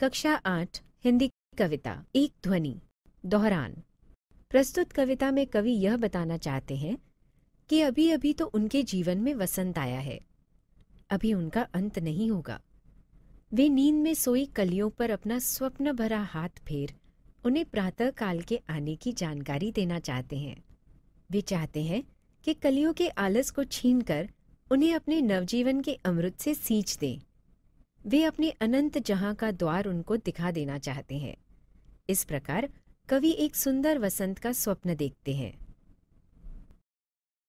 कक्षा आठ हिंदी कविता एक ध्वनि दोहरान प्रस्तुत कविता में कवि यह बताना चाहते हैं कि अभी अभी तो उनके जीवन में वसंत आया है अभी उनका अंत नहीं होगा वे नींद में सोई कलियों पर अपना स्वप्न भरा हाथ फेर उन्हें प्रातः काल के आने की जानकारी देना चाहते हैं वे चाहते हैं कि कलियों के आलस को छीनकर उन्हें अपने नवजीवन के अमृत से सींच दें वे अपने अनंत जहां का द्वार उनको दिखा देना चाहते हैं इस प्रकार कवि एक सुंदर वसंत का स्वप्न देखते हैं